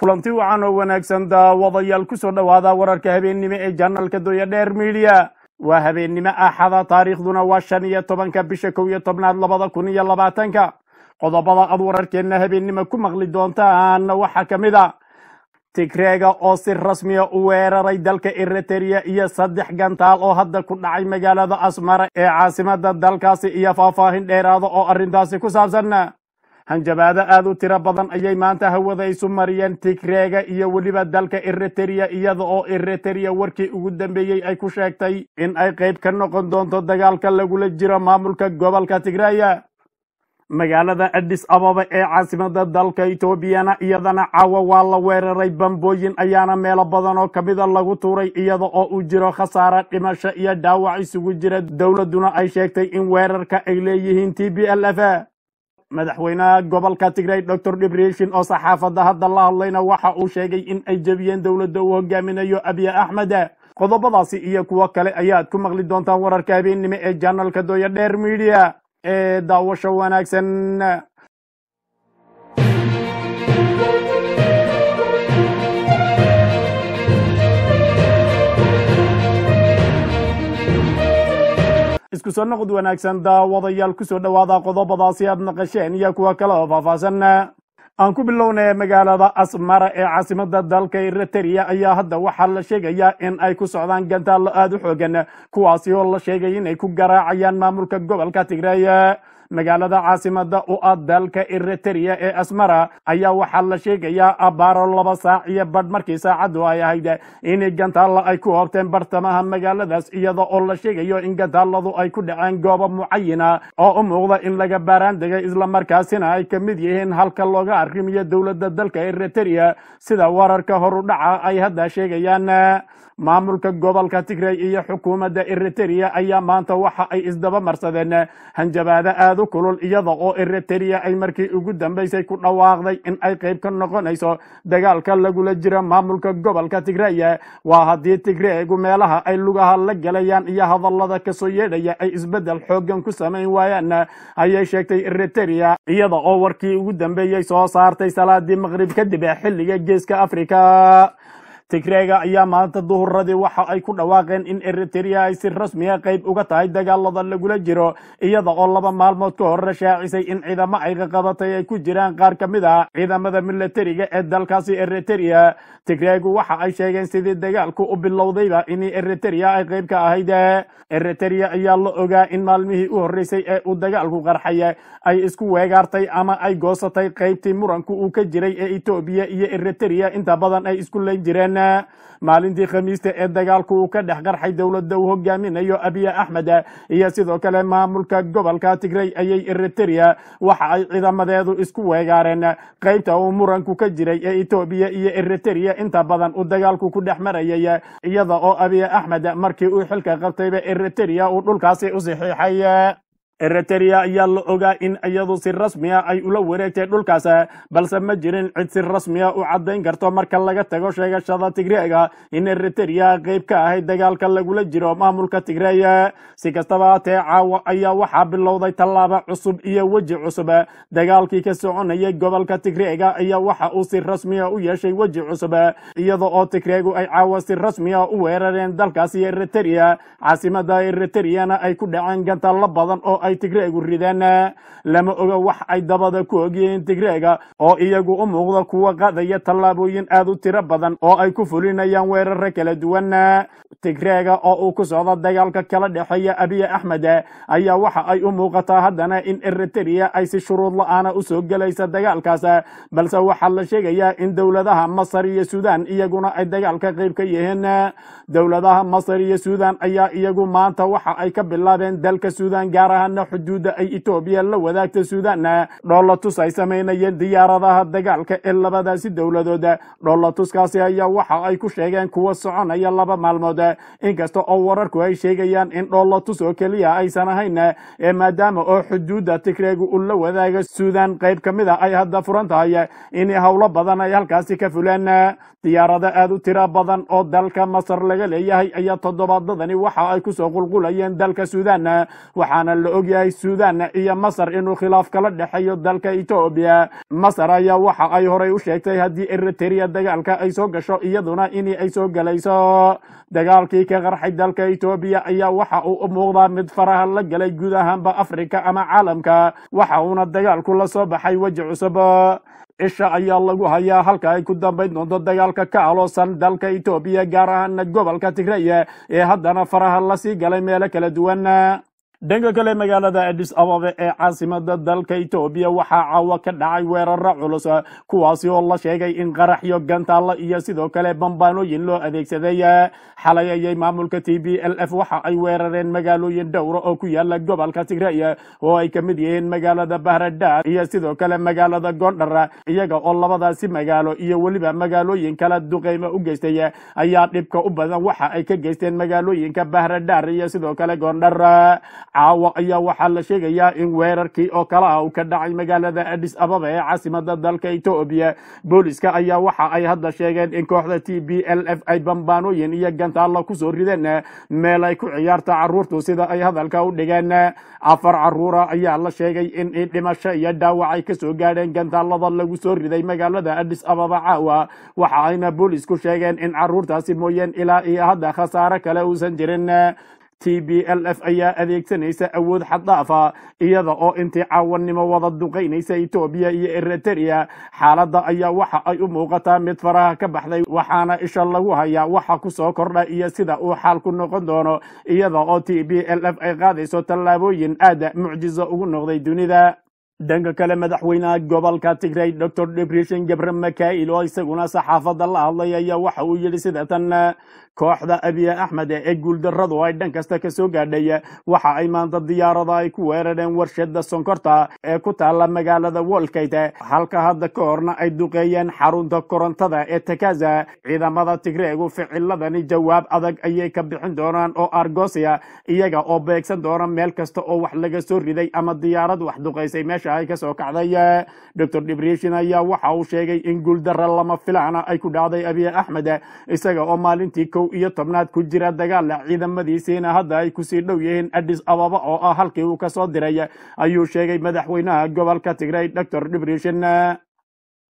kulanti wacan oo wanaagsan daawadayaal kusoo dhowaada wararka habeennimo ee janalka dooyadheer midiya waa habeennimo axada taariikhduna waa shan iyo tobanka bisha kow iyo tobnaad labada kun iyo labaatanka qodobada ad wararkeenna habeennimo ku maqli doontaan waxaa ka mid a tigreega oo si rasmiya ah u weeraray dalka eriteriya iyo saddex gantaal oo hadda ku dhacay magaalada asmara ee caasimada dalkaasi iyo faahfaahin dheeraada oo arrintaasi ku saabsan hanjabaado aada u tiro badan ayay maanta hawada isu mariyeen tigreega iyo weliba dalka eriteria iyada oo eriteria warkii ugu dambeeyey ay ku sheegtay in ay qayb ka noqon doonto dagaalka lagula jiro maamulka gobolka tigreya magaalada adis ababa ee caasimada dalka etoobiyana iyadana caawa waa la weeraray bambooyin ayaana meelo badan oo ka mida lagu tuuray iyada oo uu jiro khasaare dhimasho iyo dhaawac isugu jira dowladduna ay sheegtay in weerarka ay leeyihiin t b l f madaxweynaha gobolka tigray doctor dhibriishin oo saxaafadda hadda la hadlayna waxa uu sheegay in ay jebiyeen dowladda uu hogaaminayo abiye axmed qodobadaasi iyo kuwo kale ayaad ku maqli doontaan wararka habeennimo ee janalka dooya dheer midiya ee daawasho wanaagsan isku soo noqod wanaagsan daawadayaal kusoo soo dhowaada qodobada si aad naqasheen iyo kuwa kale oo faahfaahsan aan ku bilownay magaalada asmara ee caasimada dalka eritrea ayaa hadda waxaa la sheegayaa in ay ku socdaan gantaallo aada u xoogan kuwaasi oo la sheegay inay ku garaacayaan maamulka gobolka tigreeye magaalada caasimada u ah dalka eriteria ee asmara ayaa waxaa la sheegayaa abaaro laba saac iyo badh markii saacaddu ay ahayd in gantaalla ay ku hoobteen bartamaha magaaladaas iyada oo la sheegayo in gantaaladu ay ku dhaceen goobo mucayina oo u muuqda in laga baaraan degay islamarkaasina ay ka mid yihiin halka looga arrimiyo dowladda dalka eriteria sida wararka horudhaca ay hadda sheegayaan maamulka gobolka tigray iyo xukuumadda eriteria ayaa maanta waxa ay isdaba marsadeen hanjabaada aad caqabado kulul iyada oo eriteria ay markii ugu dambaysay ku dhawaaqday in ay qayb ka noqonayso dagaalka lagula jira maamulka gobolka tigreye waa haddii tigreegu meelaha ay lugaha la galayaan iyo hadallada kasoo yeedhaya ay isbeddel xooggan ku samayn waayaan ayay sheegtay eriteria iyada oo warkii ugu dambeeyey soo saartay salaadii maqrib kadib ee xilliga geeska afrika tigreega ayaa maanta duhuradii waxa ay ku dhawaaqeen in eriteria ay si rasmiya ah qayb uga tahay dagaalada lagula jiro iyada oo laba maalmood ka hore shaacisay in ciidamo ay qaqabatay ay ku jiraan qaar ka mid ah ciidamada milatariga ee dalkaasi eriteria tigreegu waxa ay sheegeen sidii dagaalku u bilowdayba in eriteria ay qayb ka ahayd eriteria ayaa la ogaa in maalmihii u horreysay ee uu dagaalku qarxaya ay isku weegaartay ama ay goosatay qaybtii muranku uu ka jiray ee etoobiya iyo eriteria inta badan ay isku leyn jireen dagaalamiynaa maalintii khamiista ee dagaalku uu ka dhex qarxay dowladda uu hogaaminayo abiya axmed iyo sidoo kale maamulka gobolka tigrey ayay eriteria waxa ay ciidamadeedu isku weegaareen qaybta uu muranku ka jiray ee etoobiya iyo eriteria inta badan uu dagaalku ku dhex marayay iyada oo abiya axmed markii uu xilka qabtayba eriteria uu dhulkaasi u saxiixay ereteriya ayaa la ogaa in iyadu si rasmiya ay ula wareegtay dhulkaas balse ma jirin cid si rasmiya u caddayn karto marka laga tago sheegashada tigreega in ereteriya qayb ka ahayd dagaalka lagula jiro maamulka tigreeye si kastaba hatee caawa ayaa waxaa bilowday tallaaba cusub iyo weji cusub dagaalkii ka soconayay gobolka tigreega ayaa waxa uu si rasmiya u yeeshay weji cusub iyada oo tigreegu ay caawa si rasmiya u weerareen dalkaasi ereteriya caasimada ereteriyana ay ku dhaceen gantaalo badan oo ay tigreegu rideen lama oga wax ay dabada ku ogyihiin tigreega oo iyagu u muuqda kuwa qadaya tallaabooyin aad u tiro badan oo ay ku fulinayaan weerara kala duwan tigreega oo uu ku socda dagaalka kala dhexeeya abiya axmed ayaa waxa ay u muuqataa haddana in eritrea ay si shuruud la u soo gelaysa dagaalkaas balse waxaa la sheegayaa in dowladaha masar iyo suudan iyaguna ay dagaalka qayb ka yihiin dowladaha masar iyo suudan ayaa iyagu maanta waxa ay ka bilaabeen dalka suudan gaar ahaan waxaana xuduudda ay etoobiya la wadaagta suudan dhoolatus ay samaynayeen diyaaradaha dagaalka ee labadaasi dowladood dhoolatuskaasi ayaa waxa ay ku sheegeen kuwa soconaya laba maalmood inkasta oo wararku ay sheegayaan in dhoolatus oo keliya aysan ahayn ee maadaama oo xuduudda tigreegu uu la wadaaga suudan qayb ka mid a ay hadda furan tahay in howlo badan ay halkaasi ka fuleen diyaarado aad u tira badan oo dalka masar laga leeyahay ayaa toddobaadadani waxa ay kusoo qulqulayeen dalka suudan waxaana la og yahay suudan iyo masar inuu khilaaf kala dhexeeyo dalka etoobiya masar ayaa waxa ay horay u sheegtay haddii eriteria dagaalka ay soo gasho iyaduna in ay soo galayso dagaalkii ka qarxay dalka etoobiya ayaa waxa uu u muuqdaa mid faraha la galay guud ahaanba afrika ama caalamka waxa uuna dagaalku la soo baxay weji cusub isha ayaa lagu hayaa halka ay ku dambayn doonto dagaalka ka aloosan dalka etoobiya gaar ahaana gobolka tigreya ee haddana faraha lasii galay meelo kala duwan dhanka kale magaalada adis ababe ee caasimada dalka etoobiya waxaa caawa ka dhacay weeraro culus ah, kuwaasi oo la sheegay in qaraxyo gantaalla iyo sidoo kale bambaanooyin loo adeegsaday ah, xalay ayay maamulka t b l f waxa ay weerareen magaalooyin dhowro ah oo ku yaala gobolka tigray oo ay ka mid yihiin magaalada bahradar iyo sidoo kale magaalada gondhar iyaga oo labadaasi magaalo iyo weliba magaalooyin kale duqeyma u geystay ayaa dhibka u badan waxa ay ka geysteen magaalooyinka bahradar iyo sidoo kale gondhar caawa ayaa waxaa la sheegayaa in weerarkii oo kale ah uu ka dhacay magaalada adis ababa ee caasimada dalka etoobiya booliska ayaa waxa ay hadda sheegeen in kooxda t b l f ay bambaanooyin iyo gantaalla kusoo rideen meel ay ku ciyaarta caruurtu sida ay hadalka u dhigeen afar caruura ayaa la sheegay in dhimasho iyo dhaawac ay kasoo gaadheen gantaalada lagu soo riday magaalada adis ababa caawa waxa ayna booliisku sheegeen in caruurtaasi mooyeen ilaa iyo hadda khasaare kale uusan jirin t b l f ayaa adeegsanaysa awood xaddaafa iyada oo intii caawannimo wada duqaynaysa etoobiya iyo ereteriya xaaladda ayaa waxa ay u muuqataa mid faraha ka baxday waxaana isha lagu hayaa waxa ku soo kordha iyo sida uu xaalku noqon doono iyada oo t b l f ay qaadayso tallaabooyin aada mucjizo ugu noqday dunida dhanka kale madaxweynaha gobolka tigray docor debrishin gabre makail oo isaguna saxaafadda la hadlay ayaa waxa uu yidhi sida tan kooxda abiye axmed ee guuldarradu ay dhan kasta ka soo gaadhay waxa ay maanta diyaarada ay ku weerareen warshada sonkorta ee ku taalla magaalada wolkayte halka hadda ka horna ay duqeeyeen xarunta korontada ee takaza ciidamada tigreegu ficiladani jawaab adag ayay ka bixin doonaan oo argosia iyaga oo beegsan doona meel kasta oo wax laga soo riday ama diyaarad wax duqaysay meesha ay ka soo kacday dor dibreshin ayaa waxa uu sheegay in guuldarra lama filaana ay ku dhacday abiye axmed isaga oo maalintii kow iyo tobnaad ku jira dagaalla ciidamadiisiina hadda ay kusii dhow yihiin adis ababa oo ah halkii uu ka soo diray ayuu sheegay madaxweynaha gobolka tigray doctor dhibrishin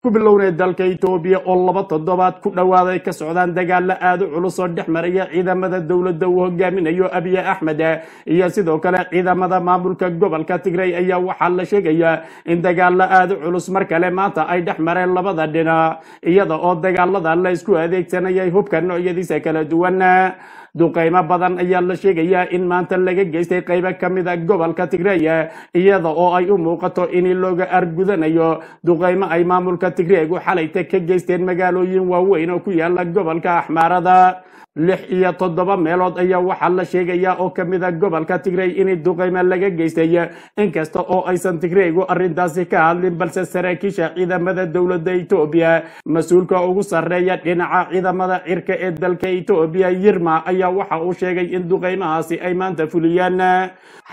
ku bilownay dalka etoobiya oo laba toddobaad ku dhowaaday ka socdaan dagaalla aada u culus oo dhex maraya ciidamada dowladda uu hogaaminayo abiye axmed iyo sidoo kale ciidamada maamulka gobolka tigray ayaa waxaa la sheegayaa in dagaalla aada u culus mar kale maanta ay dhex mareen labada dhinac iyada oo dagaalada la ysku adeegsanayay hubka noocyadiisa kala duwan duqaymo badan ayaa la sheegayaa in maanta laga geystay qaybo ka mid a gobolka tigreeye iyada oo ay u muuqato in looga argudanayo duqeymo ay maamulka tigreegu xalayta ka geysteen magaalooyin waaweyn oo ku yaala gobolka axmaarada lix iyo toddoba meelood ayaa waxaa la sheegayaa oo ka mid a ah gobolka tigray in duqayma laga geystay inkasta oo aysan tigraygu arrintaasi ka hadlin balse saraakiisha ciidamada dowladda etoobiya mas-uulka ugu sarreeya dhinaca ciidamada cirka ee dalka etoobiya yirma ayaa waxa uu sheegay in duqeymahaasi ay maanta fuliyaan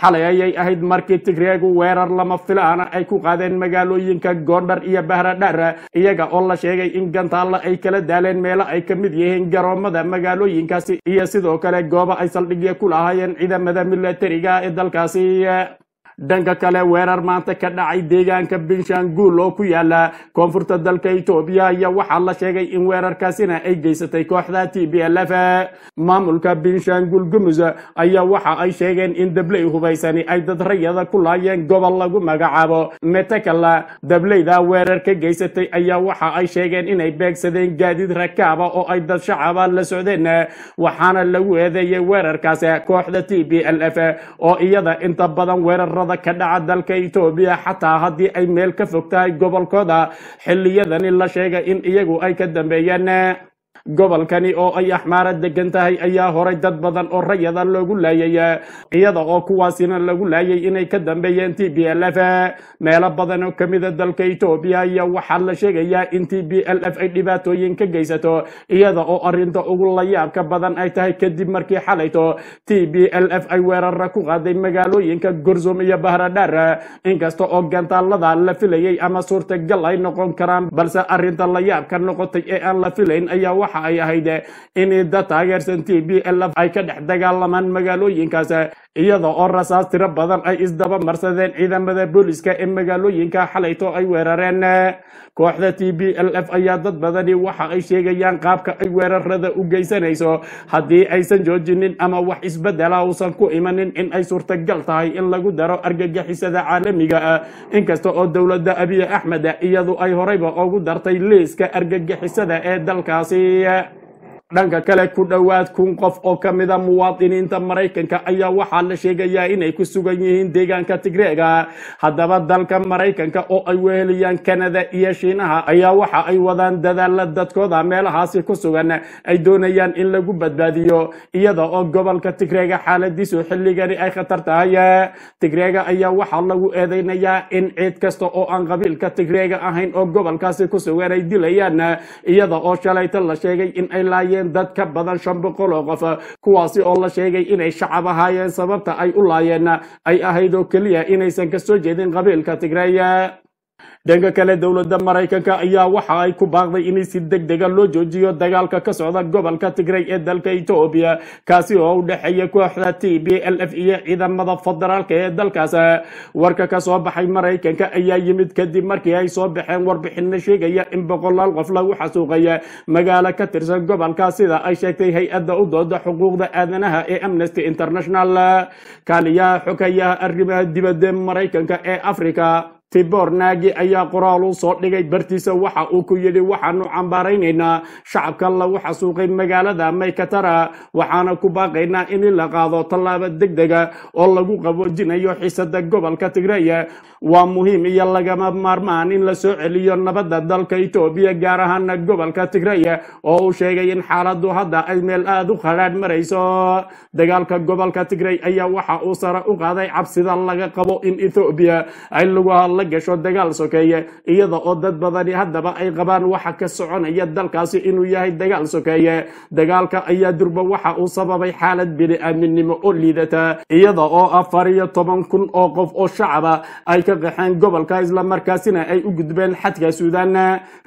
xalay ayay ahayd markii tigreegu weerar lama filaana ah ay ku qaadeen magaalooyinka goondhar iyo bahradhar iyaga oo la sheegay in gantaalla ay kala daaleen meelo ay ka mid yihiin garoomada magaalo magaalooyinkaasi iyo sidoo kale goobo ay saldhigya ku lahaayeen ciidamada milatariga ee dalkaasi dhanka kale weerar maanta ka dhacay deegaanka binshanguul oo ku yaala koonfurta dalka itoobiya ayaa waxaa la sheegay in weerarkaasina ay geysatay kooxda t b l f maamulka binshanguul gumus ayaa waxa ay sheegeen in dabley hubaysani ay dad rayada ku laayeen gobol lagu magacaabo metekala dableyda weerar ka geysatay ayaa waxa ay sheegeen inay beegsadeen gaadiid rakaaba oo ay dad shacaba la socdeen waxaana lagu eedeeyay weerarkaas kooxda t b l f oo iyada inta badan weerarada cudurada ka dhaca dalka itoobiya xataa haddii ay meel ka fog tahay gobolkooda xilliyadani la sheegay in iyagu ay ka dambeeyeen eh, gobolkani oo ay axmaara degan tahay ayaa horay dad badan oo rayada loogu laayay iyada oo kuwaasina lagu laayay inay ka dambeeyeen t b l f meelo badan oo kamida ah dalka etoobiya iyo waxaa la sheegayaa in t b l f ay dhibaatooyin ka geysato iyada oo arinta ugu layaabka badan ay tahay kadib markii xalayto t b l f ay weerara ku qaaday magaalooyinka gorsom iyo bahradhaar inkasta oo gantaalada la filayay ama suurtagal ay noqon karaan balse arinta layaabka noqotay ee aan la filayn ayaa waxa waxa ay ahayd inay dad taageersan t b l f ay ka dhex dagaalamaan magaalooyinkaas iyada oo rasaas tiro badan ay isdaba marsadeen ciidamada booliska ee magaalooyinka xalayto ay weerareen kooxda t b l f ayaa dad badani waxa ay sheegayaan qaabka ay weerarada u geysanayso haddii aysan joojinin ama wax isbedela uusan ku imanin in ay suurtagal tahay in lagu daro argagixisada caalamiga ah inkasta oo dowladda abiy axmed iyadu ay horeyba ugu dartay liiska argagixisada ee dalkaasi yeah. dhanka kale ku dhowaad kun qof oo ka mida ah muwaadiniinta maraykanka ayaa waxaa la sheegayaa inay ku sugan yihiin deegaanka tigreega haddaba dalka maraykanka oo ay weheliyaan kanada iyo shiinaha ayaa waxa ay wadaan dadaalla dadkooda ah meelahaasi ku sugan ay doonayaan in lagu badbaadiyo iyada oo gobolka tigreega xaaladiisu xilligani ay khatar tahay tigreega ayaa waxaa lagu eedeynayaa in ciid kasta oo aan qabiilka tigreega ahayn oo gobolkaasi ku sugan ay dilayaan iyada oo shalayta la sheegay in ay laayeen laayeen dad ka badan shan boqol oo qof kuwaasi oo la sheegay inay shacab ahaayeen sababta ay u laayeenna ay ahayd oo keliya inaysan ka soo jeedin qabiilka tigreeya dhanka kale dowladda maraykanka ayaa waxa ay ku baaqday in si deg dega ah loo joojiyo dagaalka ka socda gobolka tigray ee dalka etoobiya kaasi oo u dhexeeya kooxda t b l f iyo ciidamada federaalk ee dalkaas warka ka soo baxay maraykanka ayaa yimid kadib markii ay soo baxeen warbixinna sheegaya in boqolaal qof lagu xasuuqaya magaalo ka tirsan gobolka sida ay sheegtay hay-adda u dooda xuquuqda aadanaha ee amnesty international kaaliyaha xogayaha arrimaha dibadda maraykanka ee afrika tibor tibornaagi ayaa qoraal u soo dhigay bartiisa waxa uu ku yidhi waxaanu cambaaraynaynaa shacabka lagu xasuuqay magaalada maykatara waxaana ku baaqaynaa in la qaado tallaabo dega ah oo lagu qaboojinayo xisada gobolka tigreya waa muhiim iyo lagama maarmaan in lasoo celiyo nabadda dalka etoobiya gaar ahaana gobolka tigreya oo uu sheegay in xaaladdu hadda ay meel aad u khadhaadh marayso dagaalka gobolka tigrey ayaa waxa uu sare u qaaday cabsida laga qabo in etoobiya ay lagu hadlo la gasho dagaal sokeeye iyada oo dad badani haddaba ay qabaan waxa ka soconaya dalkaasi inuu yahay dagaal sokeeye dagaalka ayaa durba waxa uu sababay xaalad bini-aaminimo oo liidata iyada oo afar iyo toban kun oo qof oo shacaba ay ka qaxeen gobolka islamarkaasina ay u gudbeen xadka suudan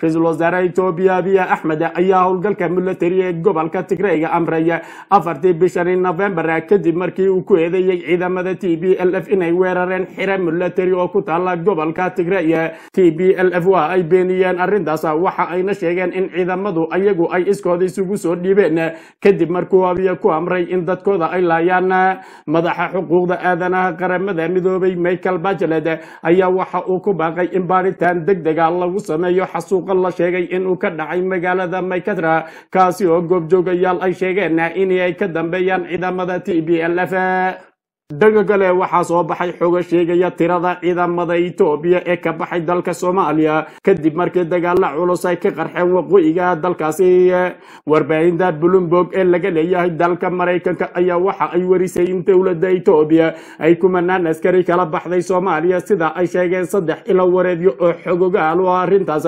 ra-iisul wasaare etoobiya abiya axmed ayaa howlgalka milatari ee gobolka tigreyga amraya afartii bishani nofembar kadib markii uu ku eedeeyey ciidamada t b l f inay weerareen xire milatari oo ku taala gobol gobolka tigre t b l f wa ay beeniyeen arrintaas waxa ayna sheegeen in ciidamadu ayagu ay iskooda isugu soo dhiibeen kadib markuu abiya ku amray in dadkooda ay laayaan madaxa xuquuqda aadanaha qaramada midoobay michael bachelet ayaa waxa uu ku baaqay in baaritaan deg dega ah lagu sameeyo xasuuqa la sheegay inuu ka dhacay magaalada maykatra kaasi oo goobjoogayaal ay sheegeen inay ay ka dambeeyaan ciidamada t b l f kale waxaa soo baxay xogo sheegaya tirada ciidamada etoobiya ee ka baxay dalka soomaaliya kadib markii dagaala culus ay ka qarxeen waqooyiga dalkaasi warbaahinta bloomburg ee laga leeyahay dalka maraykanka ayaa waxa ay warisay in dowladda etoobiya ay kumanaan askari kala baxday soomaaliya sida ay sheegeen saddex ilo wareedyo oo xogogaal u ah arrintaas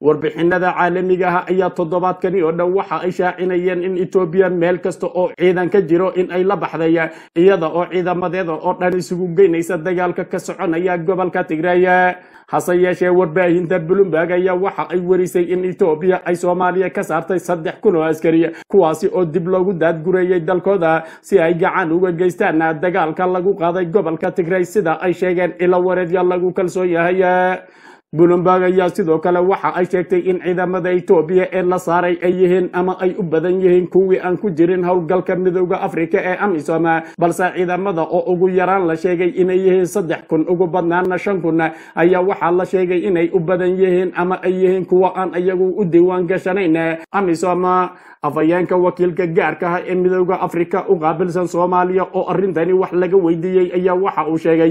warbixinada caalamiga ah ayaa toddobaadkani oo dhan waxa ay shaacinayeen in etoobiya meel kasta oo ciidan ka jiro in ay la baxday iyada oo ciidamada dhaqameed oo dhan isugu geynaysa dagaalka ka soconaya gobolka tigraaye hase yeeshee warbaahinta bloomberg ayaa waxa ay warisay in etoobiya ay soomaaliya ka saartay saddex kun oo askari kuwaasi oo dib loogu daadgureeyey dalkooda si ay gacan uga geystaan dagaalka lagu qaaday gobolka tigray sida ay sheegeen ilo wareedya lagu kalsoon yahay bloomberg ayaa sidoo kale waxa ay sheegtay in ciidamada etoobiya ee la saaray ay yihiin ama ay u badan yihiin kuwii aan ku jirin howlgalka midooda afrika ee amisom balse ciidamada oo ugu yaraan la sheegay inay yihiin saddex kun ugu badnaana shan kun ayaa waxaa la sheegay inay u badan yihiin ama ay yihiin kuwa aan iyagu u diiwaan gashanayn amisom afhayeenka wakiilka gaarkaha ah ee midooda afrika u qaabilsan soomaaliya oo arrintani wax laga weydiiyey ayaa waxa uu sheegay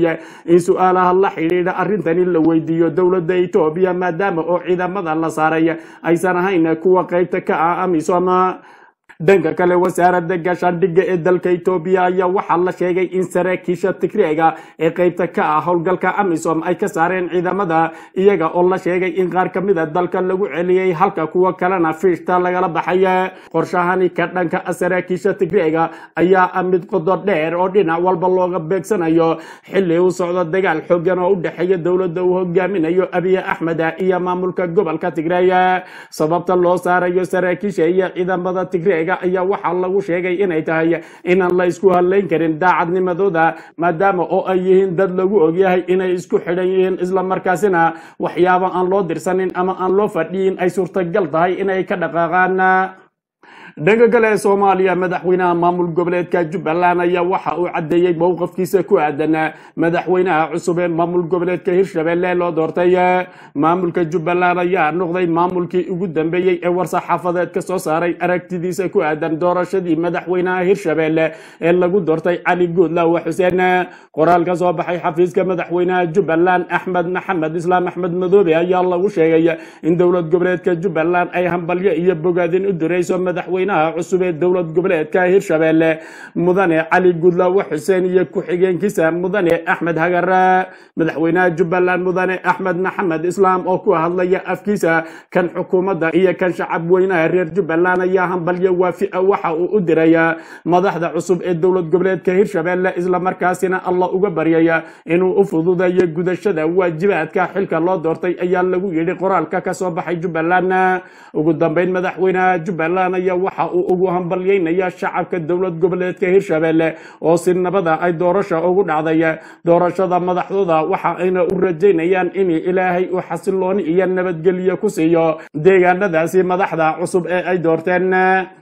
in su-aalaha la xidhiidha arrintani la weydiiyo dowlada dowladda etoobiya maadaama oo ciidamada la saaraya aysan ahayn kuwa qaybta ka ah amisom ama dhanka kale wasaaradda gaashaandhigga ee dalka etoobiya ayaa waxaa la sheegay in saraakiisha tigreega ee qaybta ka ah howlgalka amisom ay ka saareen ciidamada iyaga oo la sheegay in qaar ka mid a ah dalka lagu celiyey halka kuwo kalena fiishta lagala baxay qorshahani ka dhanka ah saraakiisha tigreega ayaa ah mid qodo dheer oo dhinac walba looga beegsanayo xilli uu socdo dagaal xoogan oo u dhexeeya dowladda uu hogaaminayo abiye axmed iyo maamulka gobolka tigreey sababta loo saarayo saraakiisha iyo ciidamada tigreeg sheega ayaa waxaa lagu sheegay inay tahay inaan la isku hadlayn karin daacadnimadooda maadaama oo ay yihiin dad lagu ogyahay inay isku xidhan yihiin islamarkaasina waxyaaba aan loo dirsanin ama aan loo fadhiyin ay suurtagal tahay inay ka dhaqaaqaan dhanka kale soomaaliya madaxweynaha maamul goboleedka jubbaland ayaa waxa uu caddeeyey mowqafkiisa ku aadan madaxweynaha cusub ee maamul goboleedka hirshabelle loo doortay maamulka jubbaland ayaa noqday maamulkii ugu dambeeyey ee war-saxaafadeed ka soo saaray aragtidiisa ku aadan doorashadii madaxweynaha hirshabeelle ee lagu doortay cali guudlawa xuseen qoraal ka soo baxay xafiiska madaxweynaha jubbaland axmed maxamed islaam axmed madoobe ayaa lagu sheegay in dowlad goboleedka jubbaland ay hambalyo iyo bogaadin u dirayso madaxweyne madaxweynaha cusub ee dowlad goboleedka hirshabeelle mudane cali gudlawa xuseen iyo ku-xigeenkiisa mudane axmed hagare madaxweynaha jubbaland mudane axmed maxamed islaam oo ku hadlaya afkiisa kan xukuumadda iyo kan shacab weynaha reer jubbaland ayaa hambalyo waafica waxa uu u diraya madaxda cusub ee dowlad goboleedka hirshabeelle islamarkaasina alla uga baryaya inuu u fududeeyo gudashada waajibaadka xilka loo doortay ayaa lagu yidhi qoraalka ka soo baxay jubbaland ugu dambayn madaxweynaha jubbaland ayaa waxa uu ugu hambalyeynayaa shacabka dowlad goboleedka hirshabelle oo si nabada ay doorasha ugu dhacday doorashada madaxdooda waxa ayna u rajaynayaan in ilaahay u xasilooni iyo nabadgelyo ku siiyo deegaanadaasi madaxda cusub ee ay doorteen